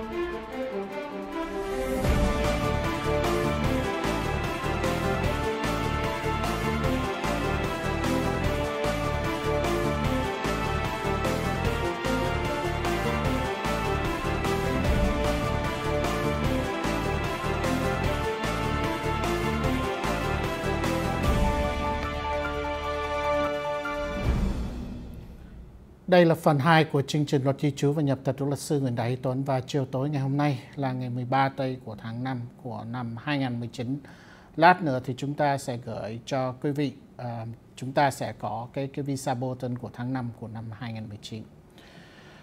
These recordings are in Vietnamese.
Thank you. Đây là phần 2 của chương trình luật di trú và nhập tịch của luật sư Nguyễn Đại Tuấn và chiều tối ngày hôm nay là ngày 13 tây của tháng 5 của năm 2019. Lát nữa thì chúng ta sẽ gửi cho quý vị uh, chúng ta sẽ có cái cái visa bulletin của tháng 5 của năm 2019.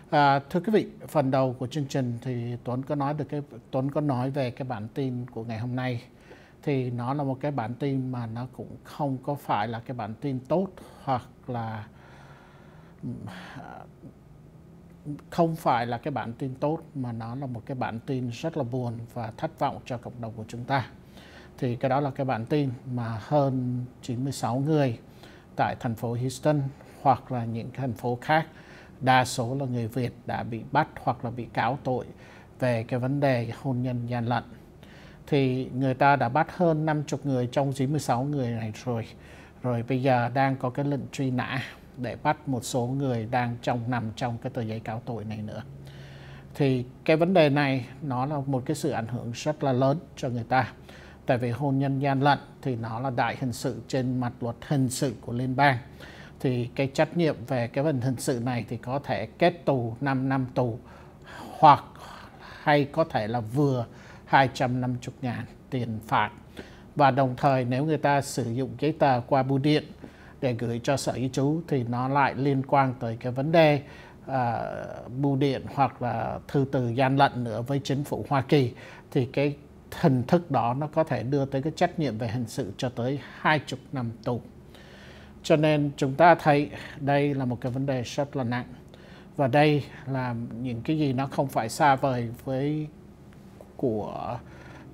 À, ờ, thưa quý vị, phần đầu của chương trình thì Tuấn có nói được cái Tuấn có nói về cái bản tin của ngày hôm nay thì nó là một cái bản tin mà nó cũng không có phải là cái bản tin tốt hoặc là không phải là cái bản tin tốt mà nó là một cái bản tin rất là buồn và thất vọng cho cộng đồng của chúng ta. Thì cái đó là cái bản tin mà hơn 96 người tại thành phố Houston hoặc là những thành phố khác đa số là người Việt đã bị bắt hoặc là bị cáo tội về cái vấn đề hôn nhân gian lận. Thì người ta đã bắt hơn 50 người trong 96 người này rồi. Rồi bây giờ đang có cái lệnh truy nã để bắt một số người đang trong nằm trong cái tờ giấy cáo tội này nữa thì cái vấn đề này nó là một cái sự ảnh hưởng rất là lớn cho người ta tại vì hôn nhân gian lận thì nó là đại hình sự trên mặt luật hình sự của liên bang thì cái trách nhiệm về cái vấn hình sự này thì có thể kết tù 5 năm tù hoặc hay có thể là vừa 250 ngàn tiền phạt và đồng thời nếu người ta sử dụng giấy tờ qua bưu điện để gửi cho sở y chú thì nó lại liên quan tới cái vấn đề à, bưu điện hoặc là thư từ gian lận nữa với chính phủ Hoa Kỳ thì cái hình thức đó nó có thể đưa tới cái trách nhiệm về hình sự cho tới 20 năm tù. Cho nên chúng ta thấy đây là một cái vấn đề rất là nặng. Và đây là những cái gì nó không phải xa vời với của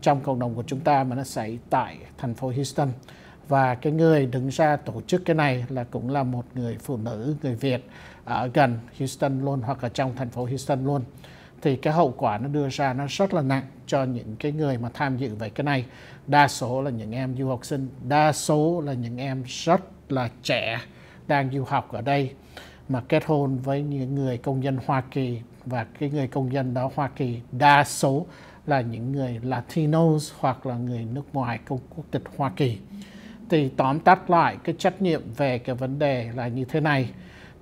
trong cộng đồng của chúng ta mà nó xảy tại thành phố Houston và cái người đứng ra tổ chức cái này là cũng là một người phụ nữ người Việt ở gần Houston luôn hoặc ở trong thành phố Houston luôn thì cái hậu quả nó đưa ra nó rất là nặng cho những cái người mà tham dự về cái này đa số là những em du học sinh đa số là những em rất là trẻ đang du học ở đây mà kết hôn với những người công dân Hoa Kỳ và cái người công dân đó Hoa Kỳ đa số là những người Latinos hoặc là người nước ngoài công quốc tịch Hoa Kỳ thì tóm tắt lại cái trách nhiệm về cái vấn đề là như thế này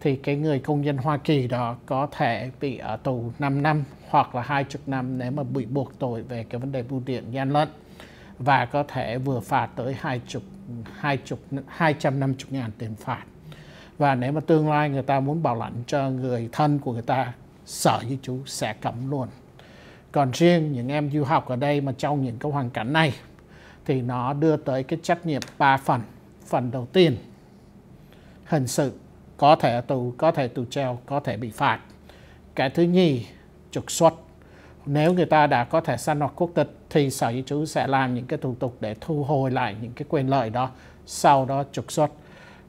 thì cái người công dân Hoa Kỳ đó có thể bị ở tù 5 năm hoặc là 20 năm nếu mà bị buộc tội về cái vấn đề bưu điện gian lận và có thể vừa phạt tới 20 20 250 ngàn tiền phạt. Và nếu mà tương lai người ta muốn bảo lãnh cho người thân của người ta sở di chú sẽ cấm luôn. Còn riêng những em du học ở đây mà trong những cái hoàn cảnh này thì nó đưa tới cái trách nhiệm 3 phần. Phần đầu tiên, hình sự, có thể tù, có thể tù treo, có thể bị phạt. Cái thứ nhì, trục xuất. Nếu người ta đã có thể săn hoặc quốc tịch thì Sở Di trú sẽ làm những cái thủ tục để thu hồi lại những cái quyền lợi đó, sau đó trục xuất.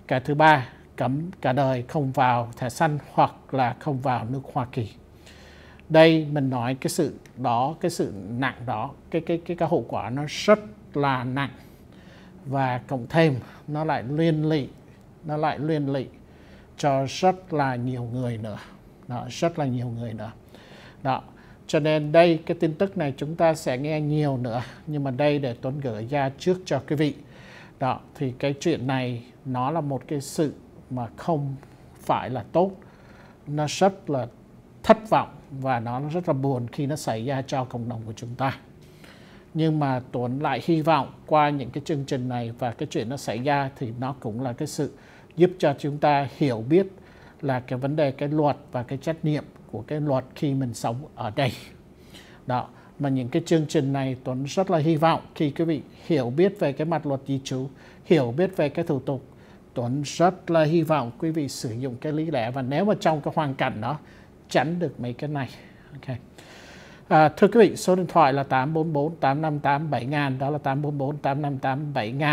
Cái thứ ba, cấm cả đời không vào thẻ săn hoặc là không vào nước Hoa Kỳ. Đây mình nói cái sự đó, cái sự nặng đó, cái cái cái, cái hậu quả nó rất là nặng và cộng thêm nó lại liên lụy nó lại liên lụy cho rất là nhiều người nữa đó, rất là nhiều người nữa đó cho nên đây cái tin tức này chúng ta sẽ nghe nhiều nữa nhưng mà đây để tuấn gửi ra trước cho quý vị đó thì cái chuyện này nó là một cái sự mà không phải là tốt nó rất là thất vọng và nó rất là buồn khi nó xảy ra cho cộng đồng của chúng ta nhưng mà Tuấn lại hy vọng qua những cái chương trình này và cái chuyện nó xảy ra thì nó cũng là cái sự giúp cho chúng ta hiểu biết là cái vấn đề cái luật và cái trách nhiệm của cái luật khi mình sống ở đây đó mà những cái chương trình này Tuấn rất là hy vọng khi quý vị hiểu biết về cái mặt luật di trú hiểu biết về cái thủ tục Tuấn rất là hy vọng quý vị sử dụng cái lý lẽ và nếu mà trong cái hoàn cảnh đó tránh được mấy cái này ok À, thưa quý vị, số điện thoại là 844 858 7000, đó là 844 858 7000.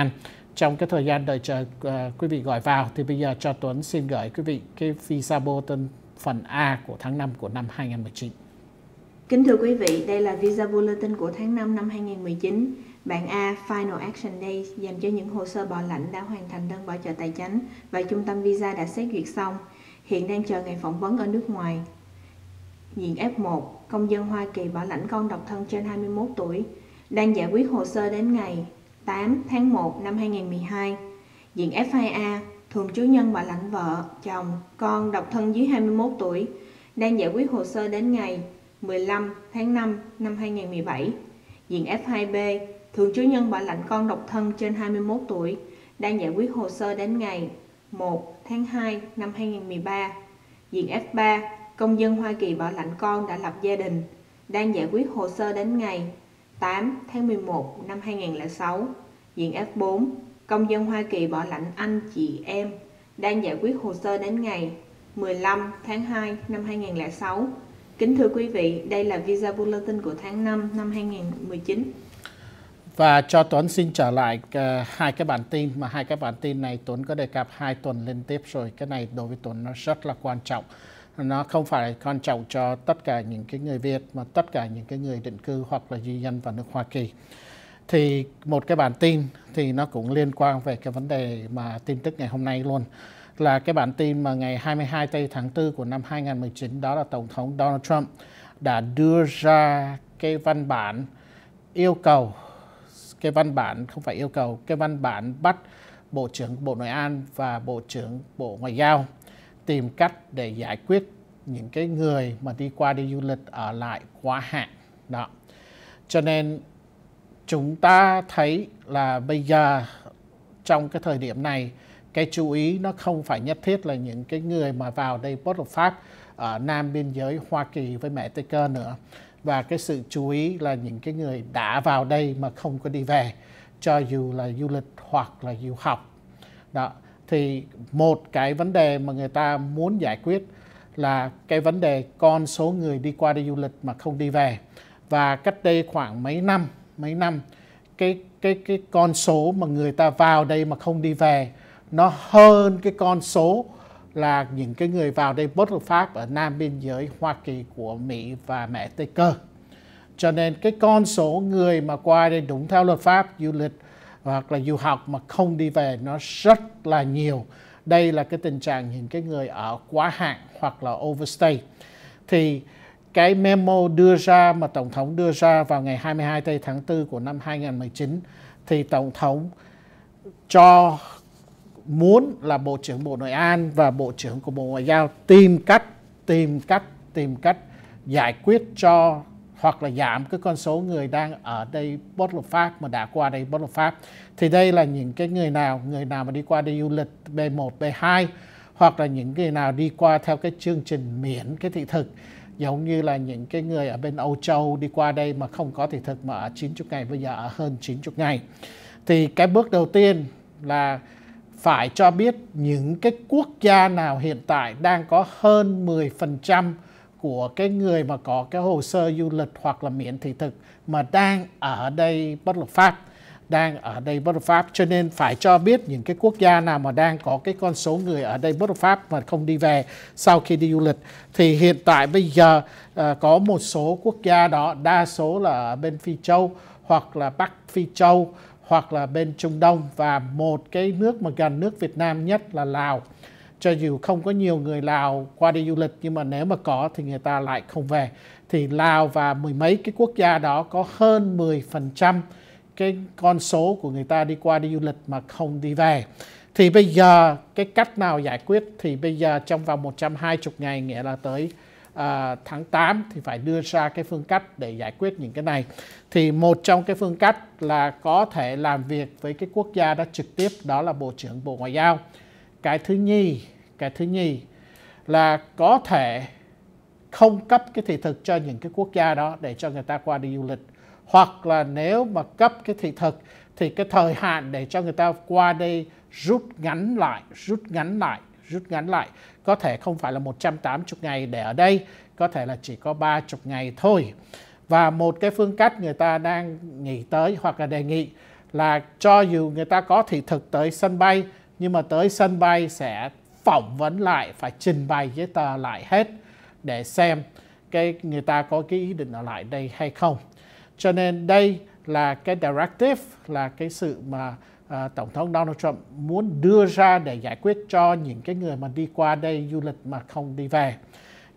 Trong cái thời gian đợi chờ uh, quý vị gọi vào thì bây giờ cho Tuấn xin gửi quý vị cái visa bulletin phần A của tháng 5 của năm 2019. Kính thưa quý vị, đây là visa bulletin của tháng 5 năm 2019. bạn A Final Action Day dành cho những hồ sơ bảo lãnh đã hoàn thành đơn bảo trợ tài chính và trung tâm visa đã xét duyệt xong, hiện đang chờ ngày phỏng vấn ở nước ngoài. Diện F1 công dân Hoa Kỳ bảo lãnh con độc thân trên 21 tuổi, đang giải quyết hồ sơ đến ngày 8 tháng 1 năm 2012. Diện FIA, thường trú nhân bảo lãnh vợ, chồng, con độc thân dưới 21 tuổi, đang giải quyết hồ sơ đến ngày 15 tháng 5 năm 2017. Diện F2B, thường trú nhân bảo lãnh con độc thân trên 21 tuổi, đang giải quyết hồ sơ đến ngày 1 tháng 2 năm 2013. Diện F3, công dân Hoa Kỳ bảo lãnh con đã lập gia đình, đang giải quyết hồ sơ đến ngày 8 tháng 11 năm 2006, diện F4, công dân Hoa Kỳ bảo lãnh anh chị em, đang giải quyết hồ sơ đến ngày 15 tháng 2 năm 2006. Kính thưa quý vị, đây là Visa Bulletin của tháng 5 năm 2019. Và cho Tuấn xin trở lại uh, hai cái bản tin mà hai cái bản tin này Tuấn có đề cập hai tuần liên tiếp rồi. Cái này đối với Tuấn nó rất là quan trọng nó không phải quan trọng cho tất cả những cái người Việt mà tất cả những cái người định cư hoặc là di dân vào nước Hoa Kỳ thì một cái bản tin thì nó cũng liên quan về cái vấn đề mà tin tức ngày hôm nay luôn là cái bản tin mà ngày 22 tây tháng 4 của năm 2019 đó là tổng thống Donald Trump đã đưa ra cái văn bản yêu cầu cái văn bản không phải yêu cầu cái văn bản bắt Bộ trưởng Bộ Nội an và Bộ trưởng Bộ Ngoại giao tìm cách để giải quyết những cái người mà đi qua đi du lịch ở lại quá hạn đó cho nên chúng ta thấy là bây giờ trong cái thời điểm này cái chú ý nó không phải nhất thiết là những cái người mà vào đây bất hợp pháp ở nam biên giới Hoa Kỳ với mẹ Tây Cơ nữa và cái sự chú ý là những cái người đã vào đây mà không có đi về cho dù là du lịch hoặc là du học đó thì một cái vấn đề mà người ta muốn giải quyết là cái vấn đề con số người đi qua đi du lịch mà không đi về và cách đây khoảng mấy năm mấy năm cái cái cái con số mà người ta vào đây mà không đi về nó hơn cái con số là những cái người vào đây bất hợp pháp ở nam biên giới Hoa Kỳ của Mỹ và mẹ Tây Cơ. Cho nên cái con số người mà qua đây đúng theo luật pháp du lịch hoặc là du học mà không đi về nó rất là nhiều đây là cái tình trạng những cái người ở quá hạn hoặc là overstay thì cái memo đưa ra mà tổng thống đưa ra vào ngày 22 tây tháng 4 của năm 2019 thì tổng thống cho muốn là bộ trưởng bộ nội an và bộ trưởng của bộ ngoại giao tìm cách tìm cách tìm cách giải quyết cho hoặc là giảm cái con số người đang ở đây Bất Lộc Pháp mà đã qua đây Bất Lộc Pháp. Thì đây là những cái người nào, người nào mà đi qua đi du lịch B1, B2 hoặc là những người nào đi qua theo cái chương trình miễn cái thị thực giống như là những cái người ở bên Âu Châu đi qua đây mà không có thị thực mà ở 90 ngày bây giờ ở hơn 90 ngày. Thì cái bước đầu tiên là phải cho biết những cái quốc gia nào hiện tại đang có hơn 10% của cái người mà có cái hồ sơ du lịch hoặc là miễn thị thực mà đang ở đây bất hợp pháp đang ở đây bất hợp pháp cho nên phải cho biết những cái quốc gia nào mà đang có cái con số người ở đây bất hợp pháp mà không đi về sau khi đi du lịch thì hiện tại bây giờ ờ, có một số quốc gia đó đa số là ở bên Phi Châu hoặc là Bắc Phi Châu hoặc là bên Trung Đông và một cái nước mà gần nước Việt Nam nhất là Lào cho dù không có nhiều người Lào qua đi du lịch nhưng mà nếu mà có thì người ta lại không về thì Lào và mười mấy cái quốc gia đó có hơn 10% cái con số của người ta đi qua đi du lịch mà không đi về thì bây giờ cái cách nào giải quyết thì bây giờ trong vòng 120 ngày nghĩa là tới à, tháng 8 thì phải đưa ra cái phương cách để giải quyết những cái này. Thì một trong cái phương cách là có thể làm việc với cái quốc gia đó trực tiếp đó là Bộ trưởng Bộ Ngoại giao cái thứ nhì cái thứ nhì là có thể không cấp cái thị thực cho những cái quốc gia đó để cho người ta qua đi du lịch hoặc là nếu mà cấp cái thị thực thì cái thời hạn để cho người ta qua đây rút ngắn lại rút ngắn lại rút ngắn lại có thể không phải là 180 ngày để ở đây có thể là chỉ có 30 ngày thôi và một cái phương cách người ta đang nghĩ tới hoặc là đề nghị là cho dù người ta có thị thực tới sân bay nhưng mà tới sân bay sẽ phỏng vấn lại phải trình bày giấy tờ lại hết để xem cái người ta có cái ý định ở lại đây hay không cho nên đây là cái directive là cái sự mà uh, tổng thống Donald Trump muốn đưa ra để giải quyết cho những cái người mà đi qua đây du lịch mà không đi về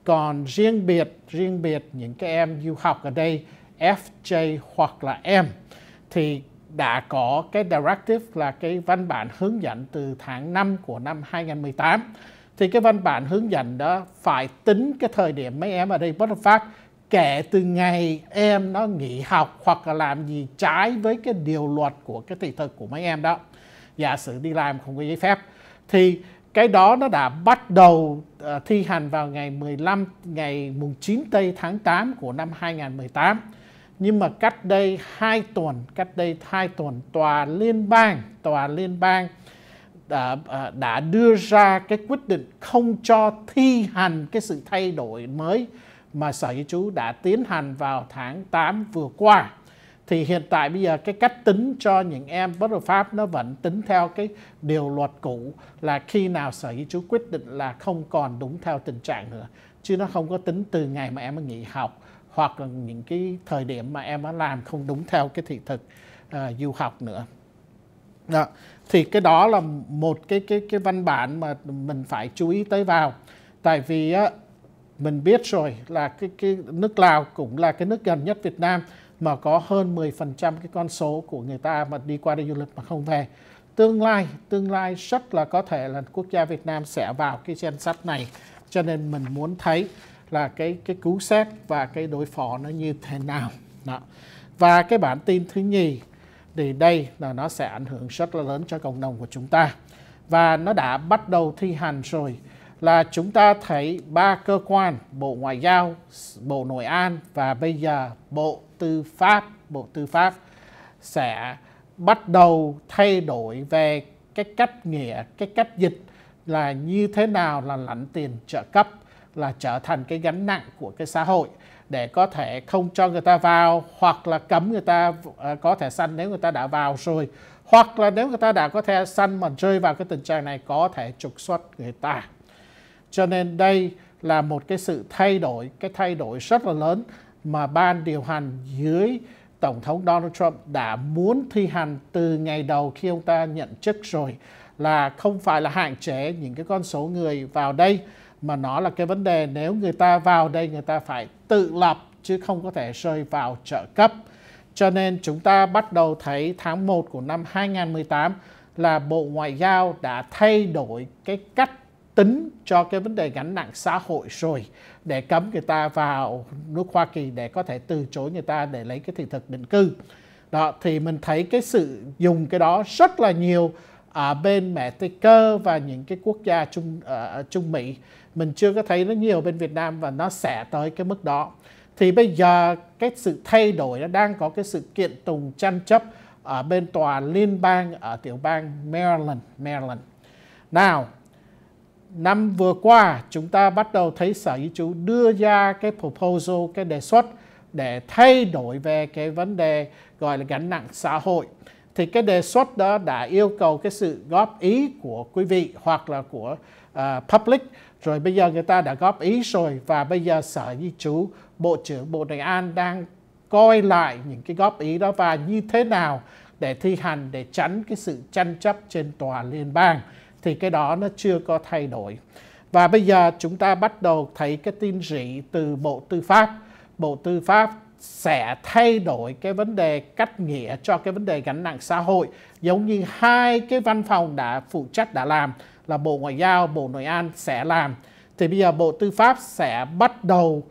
còn riêng biệt riêng biệt những cái em du học ở đây FJ hoặc là em thì đã có cái directive là cái văn bản hướng dẫn từ tháng 5 của năm 2018 thì cái văn bản hướng dẫn đó phải tính cái thời điểm mấy em ở đây bất phát kể từ ngày em nó nghỉ học hoặc là làm gì trái với cái điều luật của cái thị thực của mấy em đó giả sử đi làm không có giấy phép thì cái đó nó đã bắt đầu ờ, thi hành vào ngày 15 ngày mùng 9 tây tháng 8 của năm 2018 nhưng mà cách đây 2 tuần cách đây 2 tuần tòa liên bang tòa liên bang đã, à, đã đưa ra cái quyết định không cho thi hành cái sự thay đổi mới mà Sở Di chú đã tiến hành vào tháng 8 vừa qua. Thì hiện tại bây giờ cái cách tính cho những em bất hợp pháp nó vẫn tính theo cái điều luật cũ là khi nào Sở Di chú quyết định là không còn đúng theo tình trạng nữa. Chứ nó không có tính từ ngày mà em nghỉ học hoặc là những cái thời điểm mà em đã làm không đúng theo cái thị thực à, du học nữa đó. thì cái đó là một cái cái cái văn bản mà mình phải chú ý tới vào tại vì á, mình biết rồi là cái cái nước Lào cũng là cái nước gần nhất Việt Nam mà có hơn 10% cái con số của người ta mà đi qua đi du lịch mà không về tương lai tương lai rất là có thể là quốc gia Việt Nam sẽ vào cái danh sách này cho nên mình muốn thấy là cái cái cứu xét và cái đối phó nó như thế nào đó. và cái bản tin thứ nhì thì đây là nó sẽ ảnh hưởng rất là lớn cho cộng đồng của chúng ta và nó đã bắt đầu thi hành rồi là chúng ta thấy ba cơ quan Bộ Ngoại giao, Bộ Nội an và bây giờ Bộ Tư pháp, Bộ Tư pháp sẽ bắt đầu thay đổi về cái cách nghĩa, cái cách dịch là như thế nào là lãnh tiền trợ cấp là trở thành cái gánh nặng của cái xã hội để có thể không cho người ta vào hoặc là cấm người ta ờ, có thể xanh nếu người ta đã vào rồi hoặc là nếu người ta đã có thẻ xanh mà rơi vào cái tình trạng này có thể trục xuất người ta cho nên đây là một cái sự thay đổi cái thay đổi rất là lớn mà ban điều hành dưới tổng thống Donald Trump đã muốn thi hành từ ngày đầu khi ông ta nhận chức rồi là không phải là hạn chế những cái con số người vào đây mà nó là cái vấn đề nếu người ta vào đây người ta phải tự lập chứ không có thể rơi vào trợ cấp. Cho nên chúng ta bắt đầu thấy tháng 1 của năm 2018 là Bộ Ngoại giao đã thay đổi cái cách tính cho cái vấn đề gánh nặng xã hội rồi để cấm người ta vào nước Hoa Kỳ để có thể từ chối người ta để lấy cái thị thực định cư. Đó, thì mình thấy cái sự dùng cái đó rất là nhiều ở bên Mẹ Tây Cơ và những cái quốc gia Trung, uh, Trung Mỹ mình chưa có thấy nó nhiều bên Việt Nam và nó sẽ tới cái mức đó thì bây giờ cái sự thay đổi nó đang có cái sự kiện tùng tranh chấp ở bên tòa liên bang ở tiểu bang Maryland Maryland nào năm vừa qua chúng ta bắt đầu thấy sở di trú đưa ra cái proposal cái đề xuất để thay đổi về cái vấn đề gọi là gánh nặng xã hội thì cái đề xuất đó đã yêu cầu cái sự góp ý của quý vị hoặc là của uh, public rồi bây giờ người ta đã góp ý rồi và bây giờ sở di trú bộ trưởng bộ nội an đang coi lại những cái góp ý đó và như thế nào để thi hành để tránh cái sự tranh chấp trên tòa liên bang thì cái đó nó chưa có thay đổi và bây giờ chúng ta bắt đầu thấy cái tin rỉ từ bộ tư pháp bộ tư pháp sẽ thay đổi cái vấn đề cách nghĩa cho cái vấn đề gánh nặng xã hội giống như hai cái văn phòng đã phụ trách đã làm là Bộ Ngoại giao, Bộ Nội an sẽ làm. Thì bây giờ Bộ Tư pháp sẽ bắt đầu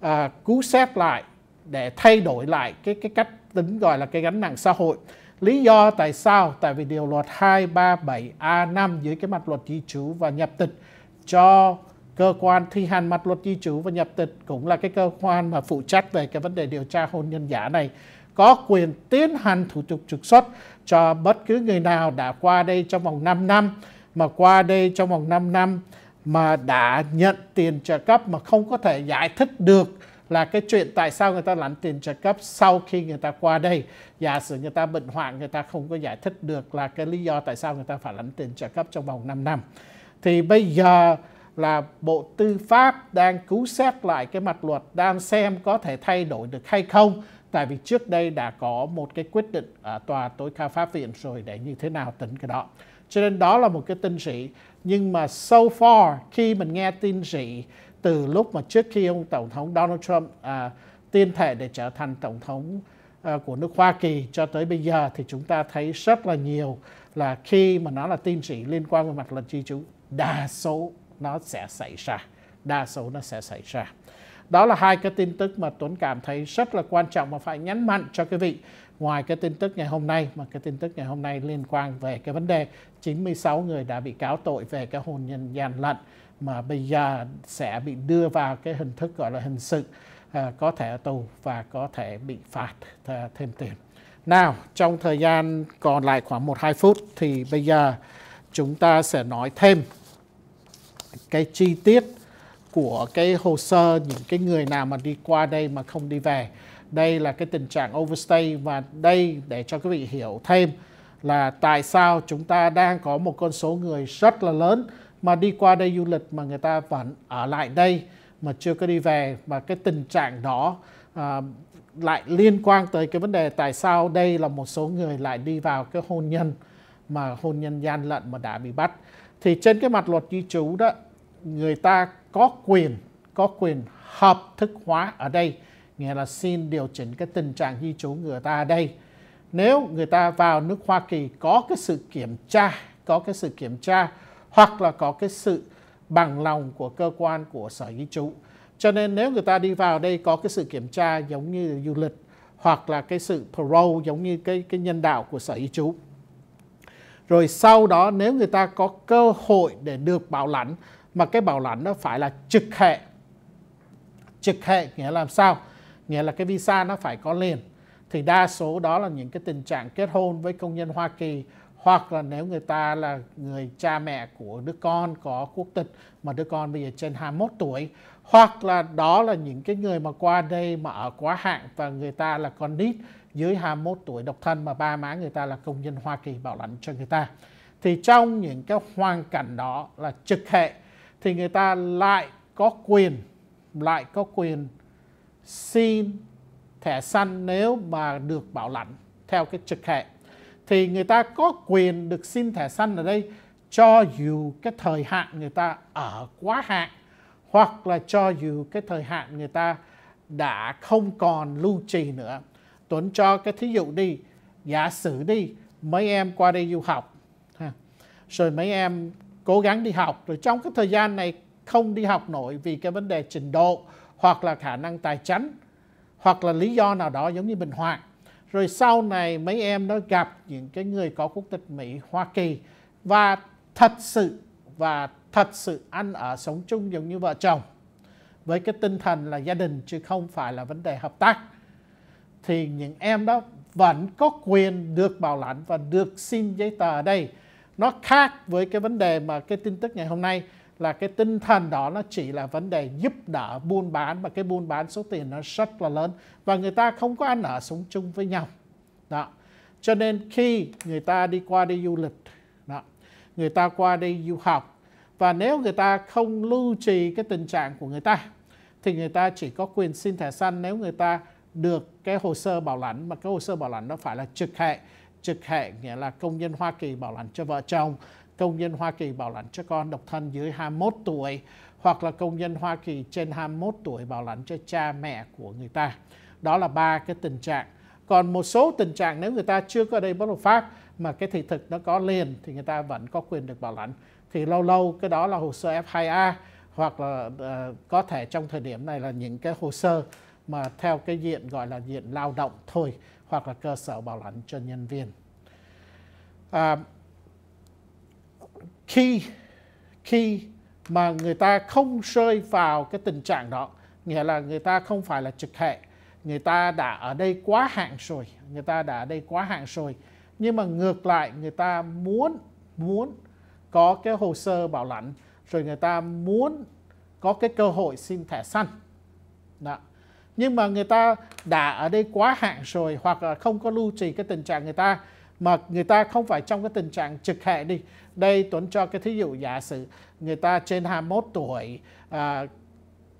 à, cứu xét lại để thay đổi lại cái cái cách tính gọi là cái gánh nặng xã hội. Lý do tại sao? Tại vì điều luật 237A5 dưới cái mặt luật di trú và nhập tịch cho cơ quan thi hành mặt luật di trú và nhập tịch cũng là cái cơ quan mà phụ trách về cái vấn đề điều tra hôn nhân giả này có quyền tiến hành thủ tục trục xuất cho bất cứ người nào đã qua đây trong vòng 5 năm mà qua đây trong vòng 5 năm mà đã nhận tiền trợ cấp mà không có thể giải thích được là cái chuyện tại sao người ta lãnh tiền trợ cấp sau khi người ta qua đây giả sử người ta bệnh hoạn người ta không có giải thích được là cái lý do tại sao người ta phải lãnh tiền trợ cấp trong vòng 5 năm thì bây giờ là Bộ Tư pháp đang cứu xét lại cái mặt luật đang xem có thể thay đổi được hay không tại vì trước đây đã có một cái quyết định ở tòa tối cao pháp viện rồi để như thế nào tính cái đó cho nên đó là một cái tin sĩ nhưng mà so far khi mình nghe tin sĩ từ lúc mà trước khi ông tổng thống Donald Trump à, tiên thể để trở thành tổng thống à, của nước Hoa Kỳ cho tới bây giờ thì chúng ta thấy rất là nhiều là khi mà nó là tin sĩ liên quan về mặt lệnh chi chú đa số nó sẽ xảy ra đa số nó sẽ xảy ra đó là hai cái tin tức mà Tuấn cảm thấy rất là quan trọng mà phải nhấn mạnh cho quý vị ngoài cái tin tức ngày hôm nay mà cái tin tức ngày hôm nay liên quan về cái vấn đề 96 người đã bị cáo tội về cái hôn nhân gian lận mà bây giờ sẽ bị đưa vào cái hình thức gọi là hình sự à, có thể ở tù và có thể bị phạt à, thêm tiền. Nào, trong thời gian còn lại khoảng 1-2 phút thì bây giờ chúng ta sẽ nói thêm cái chi tiết của cái hồ sơ những cái người nào mà đi qua đây mà không đi về đây là cái tình trạng overstay và đây để cho quý vị hiểu thêm là tại sao chúng ta đang có một con số người rất là lớn mà đi qua đây du lịch mà người ta vẫn ở lại đây mà chưa có đi về và cái tình trạng đó à, lại liên quan tới cái vấn đề tại sao đây là một số người lại đi vào cái hôn nhân mà hôn nhân gian lận mà đã bị bắt thì trên cái mặt luật di trú đó người ta có quyền có quyền hợp thức hóa ở đây nghĩa là xin điều chỉnh cái tình trạng di trú người ta ở đây nếu người ta vào nước Hoa Kỳ có cái sự kiểm tra có cái sự kiểm tra hoặc là có cái sự bằng lòng của cơ quan của sở di trú cho nên nếu người ta đi vào đây có cái sự kiểm tra giống như du lịch hoặc là cái sự parole giống như cái cái nhân đạo của sở di trú rồi sau đó nếu người ta có cơ hội để được bảo lãnh mà cái bảo lãnh nó phải là trực hệ trực hệ nghĩa là làm sao nghĩa là cái visa nó phải có liền thì đa số đó là những cái tình trạng kết hôn với công nhân Hoa Kỳ hoặc là nếu người ta là người cha mẹ của đứa con có quốc tịch mà đứa con bây giờ trên 21 tuổi hoặc là đó là những cái người mà qua đây mà ở quá hạn và người ta là con nít dưới 21 tuổi độc thân mà ba má người ta là công nhân Hoa Kỳ bảo lãnh cho người ta. Thì trong những cái hoàn cảnh đó là trực hệ thì người ta lại có quyền lại có quyền xin thẻ xanh nếu mà được bảo lãnh theo cái trực hệ thì người ta có quyền được xin thẻ xanh ở đây cho dù cái thời hạn người ta ở quá hạn hoặc là cho dù cái thời hạn người ta đã không còn lưu trì nữa Tuấn cho cái thí dụ đi giả sử đi mấy em qua đây du học ha. rồi mấy em cố gắng đi học rồi trong cái thời gian này không đi học nổi vì cái vấn đề trình độ hoặc là khả năng tài chánh hoặc là lý do nào đó giống như bình hoàng rồi sau này mấy em nó gặp những cái người có quốc tịch Mỹ Hoa Kỳ và thật sự và thật sự ăn ở sống chung giống như vợ chồng với cái tinh thần là gia đình chứ không phải là vấn đề hợp tác thì những em đó vẫn có quyền được bảo lãnh và được xin giấy tờ ở đây nó khác với cái vấn đề mà cái tin tức ngày hôm nay là cái tinh thần đó nó chỉ là vấn đề giúp đỡ buôn bán và cái buôn bán số tiền nó rất là lớn và người ta không có ăn ở sống chung với nhau đó cho nên khi người ta đi qua đi du lịch đó, người ta qua đi du học và nếu người ta không lưu trì cái tình trạng của người ta thì người ta chỉ có quyền xin thẻ xanh nếu người ta được cái hồ sơ bảo lãnh mà cái hồ sơ bảo lãnh nó phải là trực hệ trực hệ nghĩa là công nhân Hoa Kỳ bảo lãnh cho vợ chồng công nhân Hoa Kỳ bảo lãnh cho con độc thân dưới 21 tuổi hoặc là công nhân Hoa Kỳ trên 21 tuổi bảo lãnh cho cha mẹ của người ta. Đó là ba cái tình trạng. Còn một số tình trạng nếu người ta chưa có đây bất hợp pháp mà cái thị thực nó có liền thì người ta vẫn có quyền được bảo lãnh. Thì lâu lâu cái đó là hồ sơ F2A hoặc là uh, có thể trong thời điểm này là những cái hồ sơ mà theo cái diện gọi là diện lao động thôi hoặc là cơ sở bảo lãnh cho nhân viên. À, khi khi mà người ta không rơi vào cái tình trạng đó nghĩa là người ta không phải là trực hệ người ta đã ở đây quá hạn rồi người ta đã ở đây quá hạn rồi nhưng mà ngược lại người ta muốn muốn có cái hồ sơ bảo lãnh rồi người ta muốn có cái cơ hội xin thẻ xanh đó. nhưng mà người ta đã ở đây quá hạn rồi hoặc là không có lưu trì cái tình trạng người ta mà người ta không phải trong cái tình trạng trực hệ đi đây Tuấn cho cái thí dụ giả sử người ta trên 21 tuổi à,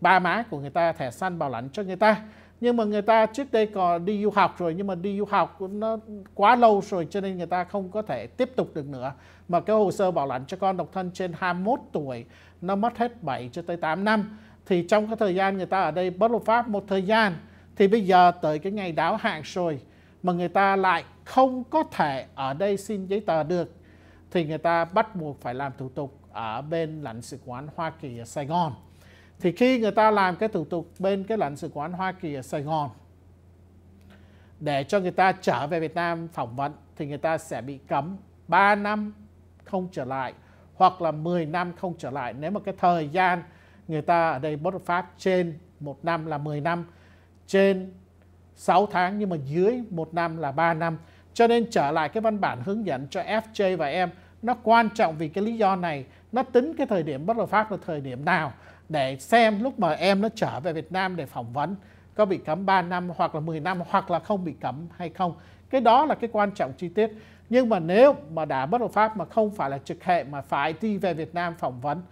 ba má của người ta thẻ xanh bảo lãnh cho người ta nhưng mà người ta trước đây còn đi du học rồi nhưng mà đi du học nó quá lâu rồi cho nên người ta không có thể tiếp tục được nữa mà cái hồ sơ bảo lãnh cho con độc thân trên 21 tuổi nó mất hết 7 cho tới 8 năm thì trong cái thời gian người ta ở đây bất hợp pháp một thời gian thì bây giờ tới cái ngày đáo hạn rồi mà người ta lại không có thể ở đây xin giấy tờ được thì người ta bắt buộc phải làm thủ tục ở bên lãnh sự quán Hoa Kỳ ở Sài Gòn. Thì khi người ta làm cái thủ tục bên cái lãnh sự quán Hoa Kỳ ở Sài Gòn để cho người ta trở về Việt Nam phỏng vấn thì người ta sẽ bị cấm 3 năm không trở lại hoặc là 10 năm không trở lại nếu mà cái thời gian người ta ở đây bất hợp pháp trên một năm là 10 năm trên 6 tháng nhưng mà dưới 1 năm là 3 năm. Cho nên trở lại cái văn bản hướng dẫn cho FJ và em nó quan trọng vì cái lý do này nó tính cái thời điểm bất hợp pháp là thời điểm nào để xem lúc mà em nó trở về Việt Nam để phỏng vấn có bị cấm 3 năm hoặc là 10 năm hoặc là không bị cấm hay không. Cái đó là cái quan trọng chi tiết. Nhưng mà nếu mà đã bất hợp pháp mà không phải là trực hệ mà phải đi về Việt Nam phỏng vấn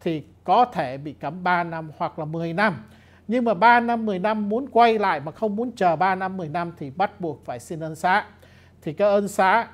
thì có thể bị cấm 3 năm hoặc là 10 năm nhưng mà 3 năm 10 năm muốn quay lại mà không muốn chờ 3 năm 10 năm thì bắt buộc phải xin ân xá thì cái ân xá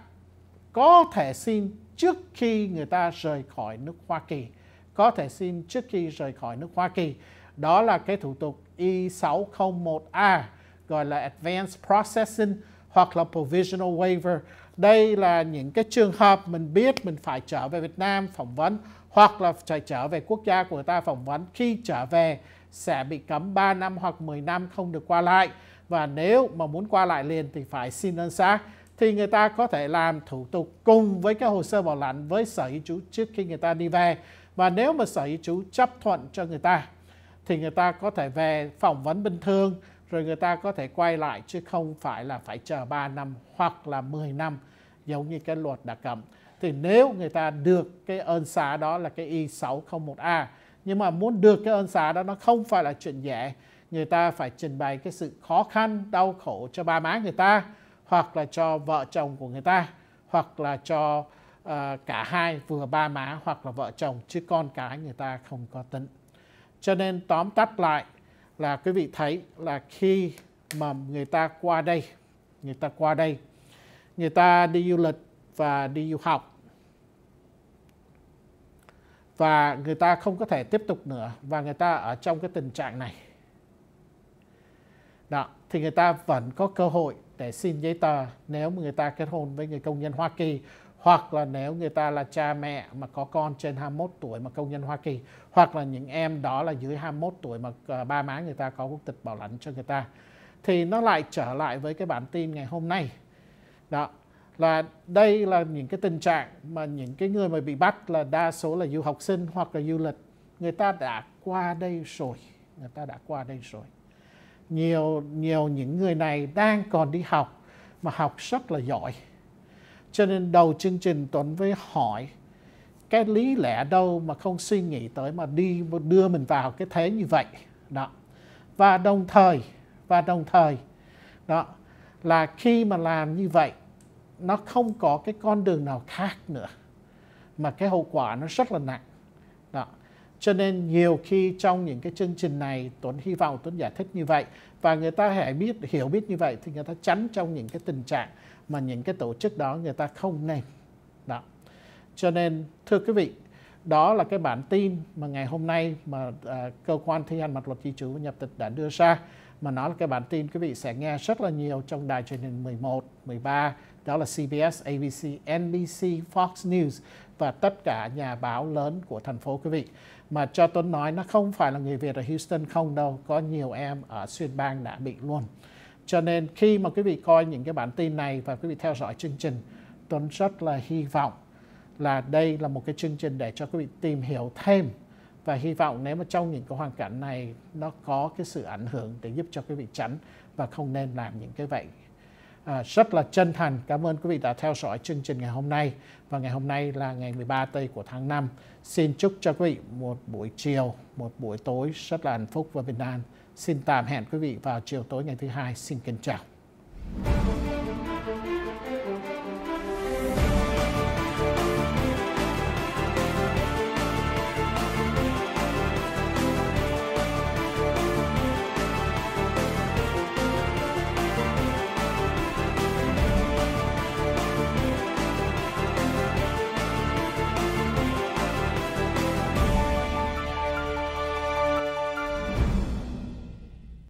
có thể xin trước khi người ta rời khỏi nước Hoa Kỳ có thể xin trước khi rời khỏi nước Hoa Kỳ đó là cái thủ tục I601A gọi là Advanced Processing hoặc là Provisional Waiver đây là những cái trường hợp mình biết mình phải trở về Việt Nam phỏng vấn hoặc là phải trở về quốc gia của người ta phỏng vấn khi trở về sẽ bị cấm 3 năm hoặc 10 năm không được qua lại và nếu mà muốn qua lại liền thì phải xin ân xác thì người ta có thể làm thủ tục cùng với cái hồ sơ bảo lãnh với sở di trú trước khi người ta đi về và nếu mà sở di trú chấp thuận cho người ta thì người ta có thể về phỏng vấn bình thường rồi người ta có thể quay lại chứ không phải là phải chờ 3 năm hoặc là 10 năm giống như cái luật đã cấm. Thì nếu người ta được cái ơn xá đó là cái Y601A nhưng mà muốn được cái ơn xá đó nó không phải là chuyện dễ người ta phải trình bày cái sự khó khăn đau khổ cho ba má người ta hoặc là cho vợ chồng của người ta hoặc là cho uh, cả hai vừa ba má hoặc là vợ chồng chứ con cái người ta không có tính cho nên tóm tắt lại là quý vị thấy là khi mà người ta qua đây người ta qua đây người ta đi du lịch và đi du học và người ta không có thể tiếp tục nữa và người ta ở trong cái tình trạng này đó thì người ta vẫn có cơ hội để xin giấy tờ nếu người ta kết hôn với người công nhân Hoa Kỳ hoặc là nếu người ta là cha mẹ mà có con trên 21 tuổi mà công nhân Hoa Kỳ hoặc là những em đó là dưới 21 tuổi mà ờ, ba má người ta có quốc tịch bảo lãnh cho người ta thì nó lại trở lại với cái bản tin ngày hôm nay đó là đây là những cái tình trạng mà những cái người mà bị bắt là đa số là du học sinh hoặc là du lịch người ta đã qua đây rồi người ta đã qua đây rồi nhiều nhiều những người này đang còn đi học mà học rất là giỏi cho nên đầu chương trình Tuấn với hỏi cái lý lẽ đâu mà không suy nghĩ tới mà đi đưa mình vào cái thế như vậy đó và đồng thời và đồng thời đó là khi mà làm như vậy nó không có cái con đường nào khác nữa mà cái hậu quả nó rất là nặng đó cho nên nhiều khi trong những cái chương trình này tuấn hy vọng tuấn giải thích như vậy và người ta hãy biết hiểu biết như vậy thì người ta tránh trong những cái tình trạng mà những cái tổ chức đó người ta không nên đó cho nên thưa quý vị đó là cái bản tin mà ngày hôm nay mà à, cơ quan thi hành mặt luật di trú và nhập tịch đã đưa ra mà nó là cái bản tin quý vị sẽ nghe rất là nhiều trong đài truyền hình 11, 13 đó là CBS, ABC, NBC, Fox News và tất cả nhà báo lớn của thành phố quý vị. Mà cho Tuấn nói nó không phải là người Việt ở Houston không đâu, có nhiều em ở xuyên bang đã bị luôn. Cho nên khi mà quý vị coi những cái bản tin này và quý vị theo dõi chương trình, Tuấn rất là hy vọng là đây là một cái chương trình để cho quý vị tìm hiểu thêm và hy vọng nếu mà trong những cái hoàn cảnh này nó có cái sự ảnh hưởng để giúp cho quý vị tránh và không nên làm những cái vậy À, rất là chân thành cảm ơn quý vị đã theo dõi chương trình ngày hôm nay và ngày hôm nay là ngày 13 tây của tháng 5 xin chúc cho quý vị một buổi chiều một buổi tối rất là hạnh phúc và bình an xin tạm hẹn quý vị vào chiều tối ngày thứ hai xin kính chào